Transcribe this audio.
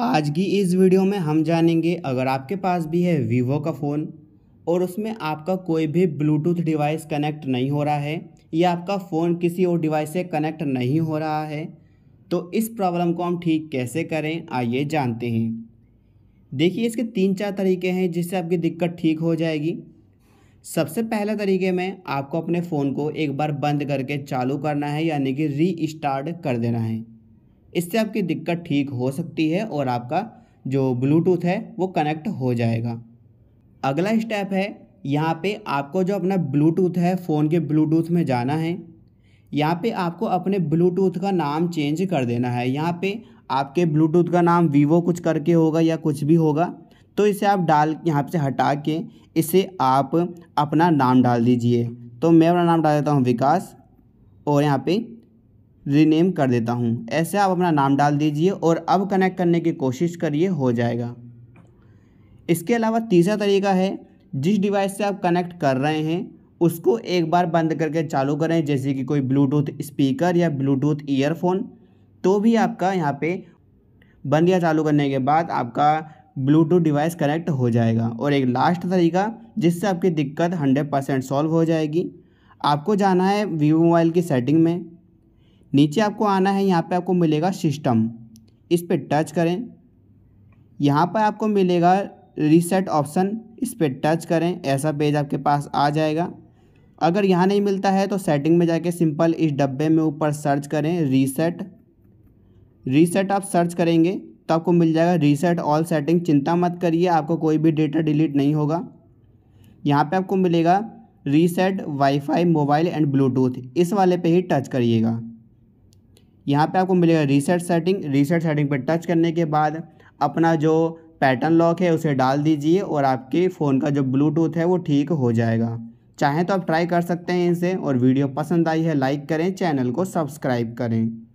आज की इस वीडियो में हम जानेंगे अगर आपके पास भी है वीवो का फ़ोन और उसमें आपका कोई भी ब्लूटूथ डिवाइस कनेक्ट नहीं हो रहा है या आपका फ़ोन किसी और डिवाइस से कनेक्ट नहीं हो रहा है तो इस प्रॉब्लम को हम ठीक कैसे करें आइए जानते हैं देखिए इसके तीन चार तरीके हैं जिससे आपकी दिक्कत ठीक हो जाएगी सबसे पहले तरीके में आपको अपने फ़ोन को एक बार बंद करके चालू करना है यानी कि री स्टार्ट कर देना है इससे आपकी दिक्कत ठीक हो सकती है और आपका जो ब्लूटूथ है वो कनेक्ट हो जाएगा अगला स्टेप है यहाँ पे आपको जो अपना ब्लूटूथ है फ़ोन के ब्लूटूथ में जाना है यहाँ पे आपको अपने ब्लूटूथ का नाम चेंज कर देना है यहाँ पे आपके ब्लूटूथ का नाम वीवो कुछ करके होगा या कुछ भी होगा तो इसे आप डाल यहाँ से हटा के इसे आप अपना नाम डाल दीजिए तो मैं अपना नाम डाल देता हूँ विकास और यहाँ पर रीनेम कर देता हूँ ऐसे आप अपना नाम डाल दीजिए और अब कनेक्ट करने की कोशिश करिए हो जाएगा इसके अलावा तीसरा तरीका है जिस डिवाइस से आप कनेक्ट कर रहे हैं उसको एक बार बंद करके चालू करें जैसे कि कोई ब्लूटूथ स्पीकर या ब्लूटूथ ईयरफोन तो भी आपका यहाँ पे बंद या चालू करने के बाद आपका ब्लूटूथ डिवाइस कनेक्ट हो जाएगा और एक लास्ट तरीका जिससे आपकी दिक्कत हंड्रेड परसेंट सॉल्व हो जाएगी आपको जाना है वीवो मोबाइल की सेटिंग में नीचे आपको आना है यहाँ पे आपको मिलेगा सिस्टम इस पर टच करें यहाँ पर आपको मिलेगा रीसेट ऑप्शन इस पर टच करें ऐसा पेज आपके पास आ जाएगा अगर यहाँ नहीं मिलता है तो सेटिंग में जाके सिंपल इस डब्बे में ऊपर सर्च करें रीसेट रीसेट आप सर्च करेंगे तो आपको मिल जाएगा रीसेट ऑल सेटिंग चिंता मत करिए आपको कोई भी डेटा डिलीट नहीं होगा यहाँ पे आपको मिलेगा reset wifi mobile and bluetooth इस वाले पे ही टच करिएगा यहाँ पे आपको मिलेगा रीसेट सेटिंग रीसेट सेटिंग पर टच करने के बाद अपना जो पैटर्न लॉक है उसे डाल दीजिए और आपके फ़ोन का जो ब्लूटूथ है वो ठीक हो जाएगा चाहें तो आप ट्राई कर सकते हैं इसे और वीडियो पसंद आई है लाइक करें चैनल को सब्सक्राइब करें